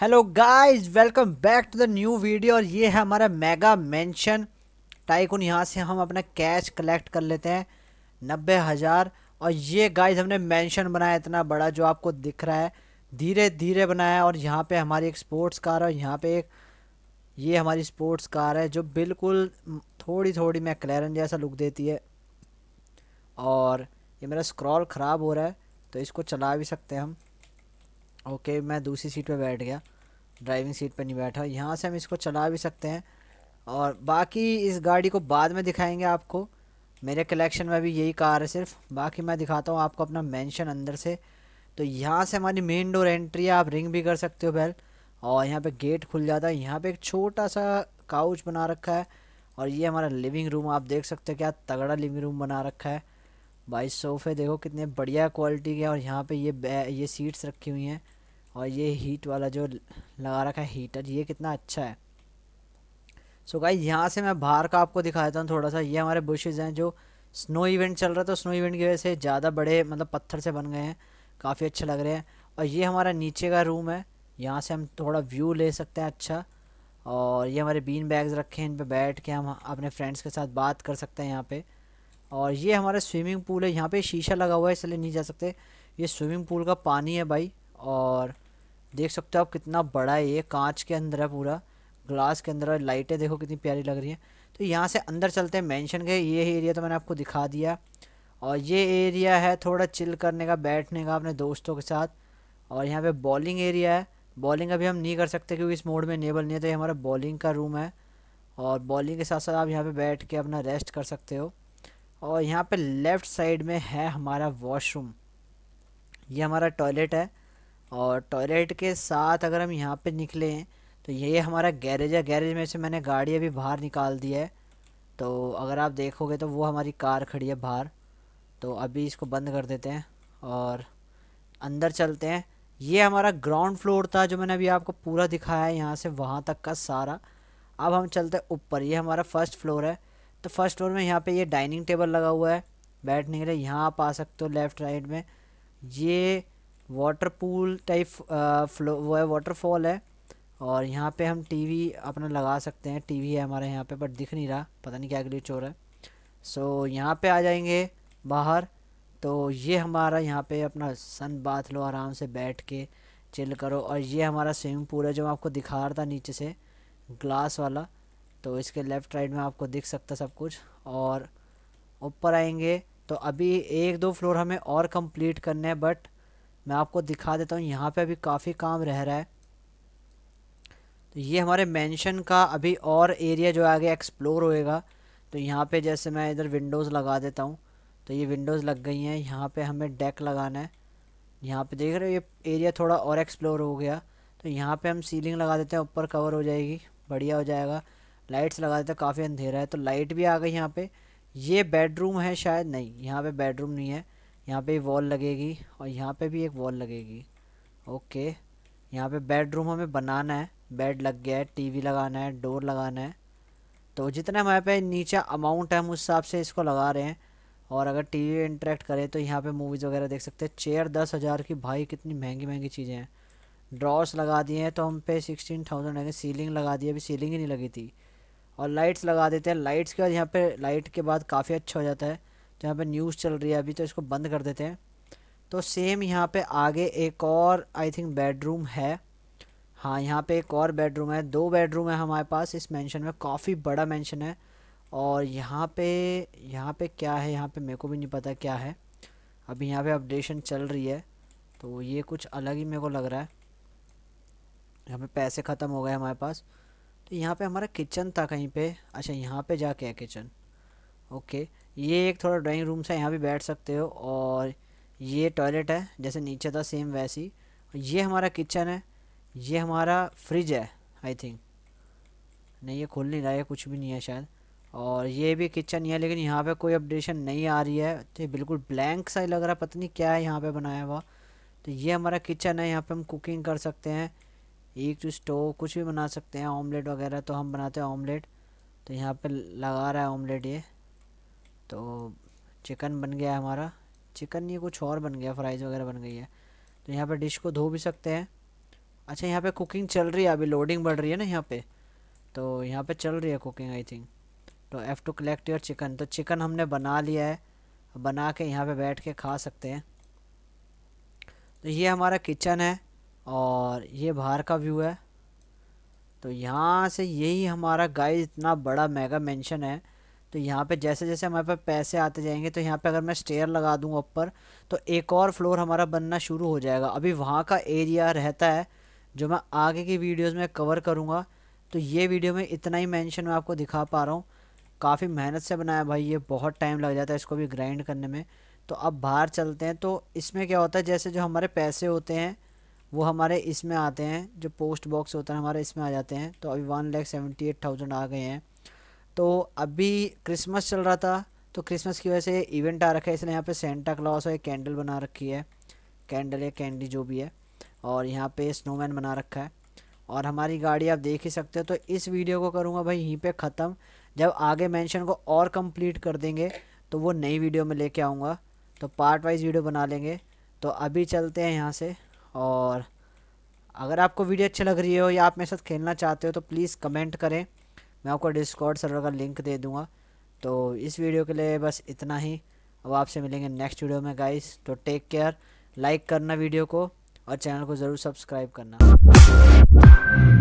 hello guys welcome back to the new video और ये है हमारा मेगा मेंशन टाइकून यहाँ से हम अपना कैश कलेक्ट कर लेते हैं नब्बे हज़ार और ये गाइस हमने मेंशन बनाया इतना बड़ा जो आपको दिख रहा है धीरे धीरे बनाया और यहाँ पे हमारी एक स्पोर्ट्स कार है और यहाँ पे एक ये हमारी स्पोर्ट्स कार है जो बिल्कुल थोड़ी थोड़ी मैं क्लैरन जैसा लुक देती है और ये मेरा स्क्रॉल ख़राब हो रहा है तो इसको चला भी सकते हैं हम ओके मैं दूसरी सीट पर बैठ गया ड्राइविंग सीट पर नहीं बैठा यहाँ से हम इसको चला भी सकते हैं और बाकी इस गाड़ी को बाद में दिखाएंगे आपको मेरे कलेक्शन में भी यही कार है सिर्फ बाकी मैं दिखाता हूँ आपको अपना मेंशन अंदर से तो यहाँ से हमारी मेन डोर एंट्री है आप रिंग भी कर सकते हो बैल और यहाँ पे गेट खुल जाता है यहाँ पे एक छोटा सा काउच बना रखा है और ये हमारा लिविंग रूम आप देख सकते हो क्या तगड़ा लिविंग रूम बना रखा है भाई सोफ़े देखो कितने बढ़िया क्वालिटी के और यहाँ पर ये ये सीट्स रखी हुई हैं और ये हीट वाला जो लगा रखा है हीटर ये कितना अच्छा है सो so यहाँ से मैं बाहर का आपको दिखा देता हूँ थोड़ा सा ये हमारे बुशेज़ हैं जो स्नो इवेंट चल रहा है तो स्नो इवेंट की वजह से ज़्यादा बड़े मतलब पत्थर से बन गए हैं काफ़ी अच्छे लग रहे हैं और ये हमारा नीचे का रूम है यहाँ से हम थोड़ा व्यू ले सकते हैं अच्छा और ये हमारे बीन बैग्स रखे हैं इन पर बैठ के हम अपने फ्रेंड्स के साथ बात कर सकते हैं यहाँ पे और ये हमारा स्विमिंग पूल है यहाँ पे शीशा लगा हुआ है इसलिए नहीं जा सकते ये स्विमिंग पूल का पानी है भाई और देख सकते हो आप कितना बड़ा है ये कांच के अंदर है पूरा ग्लास के अंदर लाइटें देखो कितनी प्यारी लग रही है तो यहाँ से अंदर चलते हैं मैंशन के ये एरिया तो मैंने आपको दिखा दिया और ये एरिया है थोड़ा चिल करने का बैठने का अपने दोस्तों के साथ और यहाँ पे बॉलिंग एरिया है बॉलिंग अभी हम नहीं कर सकते क्योंकि इस मोड में नेबल नहीं है तो ये हमारा बॉलिंग का रूम है और बॉलिंग के साथ साथ आप यहाँ पे बैठ के अपना रेस्ट कर सकते हो और यहाँ पे लेफ़्ट साइड में है हमारा वॉशरूम ये हमारा टॉयलेट है और टॉयलेट के साथ अगर हम यहाँ पे निकले हैं तो ये हमारा गैरेज है गैरेज में से मैंने गाड़ी अभी बाहर निकाल दी है तो अगर आप देखोगे तो वो हमारी कार खड़ी है बाहर तो अभी इसको बंद कर देते हैं और अंदर चलते हैं ये हमारा ग्राउंड फ्लोर था जो मैंने अभी आपको पूरा दिखाया है यहाँ से वहाँ तक का सारा अब हम चलते हैं ऊपर ये हमारा फर्स्ट फ्लोर है तो फर्स्ट फ्लोर में यहाँ पे ये डाइनिंग टेबल लगा हुआ है बैठने के लिए यहाँ आप आ सकते हो लेफ़्ट राइट में ये वाटर पूल टाइप फ्लो वो है वाटरफॉल है और यहाँ पे हम टीवी अपना लगा सकते हैं टीवी है हमारे यहाँ पे बट दिख नहीं रहा पता नहीं क्या ग्लिच हो रहा है सो so, यहाँ पे आ जाएंगे बाहर तो ये हमारा यहाँ पे अपना सन बाथ लो आराम से बैठ के चिल करो और ये हमारा स्विमिंग पूल है जो मैं आपको दिखा रहा था नीचे से ग्लास वाला तो इसके लेफ़्ट राइट में आपको दिख सकता सब कुछ और ऊपर आएंगे तो अभी एक दो फ्लोर हमें और कंप्लीट करने हैं बट मैं आपको दिखा देता हूँ यहाँ पे अभी काफ़ी काम रह रहा है तो ये हमारे मेंशन का अभी और एरिया जो आगे एक्सप्लोर होएगा तो यहाँ पे जैसे मैं इधर विंडोज़ लगा देता हूँ तो ये विंडोज़ लग गई हैं यहाँ पे हमें डेक लगाना है यहाँ पे देख रहे हो ये एरिया थोड़ा और एक्सप्लोर हो गया तो यहाँ पर हम सीलिंग लगा देते हैं ऊपर कवर हो जाएगी बढ़िया हो जाएगा लाइट्स लगा देते हैं काफ़ी अंधेरा है तो लाइट भी आ गई यहाँ पर ये बेडरूम है शायद नहीं यहाँ पर बेडरूम नहीं है यहाँ पे वॉल लगेगी और यहाँ पे भी एक वॉल लगेगी ओके यहाँ पे बेडरूम हमें बनाना है बेड लग गया है टीवी लगाना है डोर लगाना है तो जितना हमारे पे नीचे अमाउंट है हम उस हिसाब से इसको लगा रहे हैं और अगर टीवी इंटरेक्ट करें तो यहाँ पे मूवीज़ वगैरह देख सकते हैं चेयर दस हज़ार की भाई कितनी महंगी महंगी चीज़ें हैं ड्रॉस लगा दिए हैं तो हम पे सिक्सटीन थाउजेंड लगे सीलिंग लगा दी अभी सीलिंग ही नहीं लगी थी और लाइट्स लगा देते हैं लाइट्स के बाद यहाँ पे लाइट के बाद काफ़ी अच्छा हो जाता है जहाँ पे न्यूज़ चल रही है अभी तो इसको बंद कर देते हैं तो सेम यहाँ पे आगे एक और आई थिंक बेडरूम है हाँ यहाँ पे एक और बेडरूम है दो बेडरूम है हमारे पास इस मेंशन में काफ़ी बड़ा मेंशन है और यहाँ पे यहाँ पे क्या है यहाँ पे मेरे को भी नहीं पता क्या है अभी यहाँ पे अपडेशन चल रही है तो ये कुछ अलग ही मेरे को लग रहा है यहाँ पे पैसे ख़त्म हो गए हमारे पास तो यहाँ पे हमारा किचन था कहीं पे अच्छा यहाँ पे जाके है किचन ओके ये एक थोड़ा ड्राइंग रूम सा यहाँ भी बैठ सकते हो और ये टॉयलेट है जैसे नीचे था सेम वैसी ये हमारा किचन है ये हमारा फ्रिज है आई थिंक नहीं ये खुल नहीं रहा है कुछ भी नहीं है शायद और ये भी किचन ही है लेकिन यहाँ पे कोई अपडेशन नहीं आ रही है तो ये बिल्कुल ब्लैंक सा ही लग रहा है पता नहीं क्या है यहाँ पे बनाया हुआ तो ये हमारा किचन है यहाँ पे हम कुकिंग कर सकते हैं एक टू स्टोव कुछ भी बना सकते हैं ऑमलेट वगैरह तो हम बनाते हैं ऑमलेट तो यहाँ पे लगा रहा है ऑमलेट ये तो चिकन बन गया हमारा चिकन ये कुछ और बन गया फ्राइज़ वगैरह बन गई है तो यहाँ पर डिश को धो भी सकते हैं अच्छा यहाँ पे कुकिंग चल रही है अभी लोडिंग बढ़ रही है ना यहाँ पे तो यहाँ पे चल रही है कुकिंग आई थिंक तो F to collect your chicken तो चिकन हमने बना लिया है बना के यहाँ पे बैठ के खा सकते हैं तो ये हमारा किचन है और ये बाहर का व्यू है तो यहाँ से यही हमारा गाइज इतना बड़ा मेगा मैंशन है तो यहाँ पे जैसे जैसे हमारे पास पैसे आते जाएंगे तो यहाँ पे अगर मैं स्टेयर लगा दूँ ऊपर तो एक और फ्लोर हमारा बनना शुरू हो जाएगा अभी वहाँ का एरिया रहता है जो मैं आगे की वीडियोज़ में कवर करूँगा तो ये वीडियो में इतना ही मैंशन मैं आपको दिखा पा रहा हूँ काफ़ी मेहनत से बनाया भाई ये बहुत टाइम लग जाता है इसको भी ग्राइंड करने में तो अब बाहर चलते हैं तो इसमें क्या होता है जैसे जो हमारे पैसे होते हैं वो हमारे इसमें आते हैं जो पोस्ट बॉक्स होता है हमारे इसमें आ जाते हैं तो अभी one lakh seventy eight thousand आ गए हैं तो अभी क्रिसमस चल रहा था तो क्रिसमस की वजह से इवेंट आ रखा है इसने यहाँ पे सेंटा क्लॉस और एक कैंडल बना रखी है कैंडल या कैंडी जो भी है और यहाँ पे स्नोमैन बना रखा है और हमारी गाड़ी आप देख ही सकते हो तो इस वीडियो को करूँगा भाई यहीं पे ख़त्म जब आगे मेंशन को और कंप्लीट कर देंगे तो वो नई वीडियो में लेके आऊँगा तो पार्ट वाइज वीडियो बना लेंगे तो अभी चलते हैं यहाँ से और अगर आपको वीडियो अच्छी लग रही हो या आप मेरे साथ खेलना चाहते हो तो प्लीज़ कमेंट करें मैं आपको डिस्कॉर्ड सर्वर का लिंक दे दूँगा तो इस वीडियो के लिए बस इतना ही अब आपसे मिलेंगे नेक्स्ट वीडियो में गाइस तो टेक केयर लाइक करना वीडियो को और चैनल को ज़रूर सब्सक्राइब करना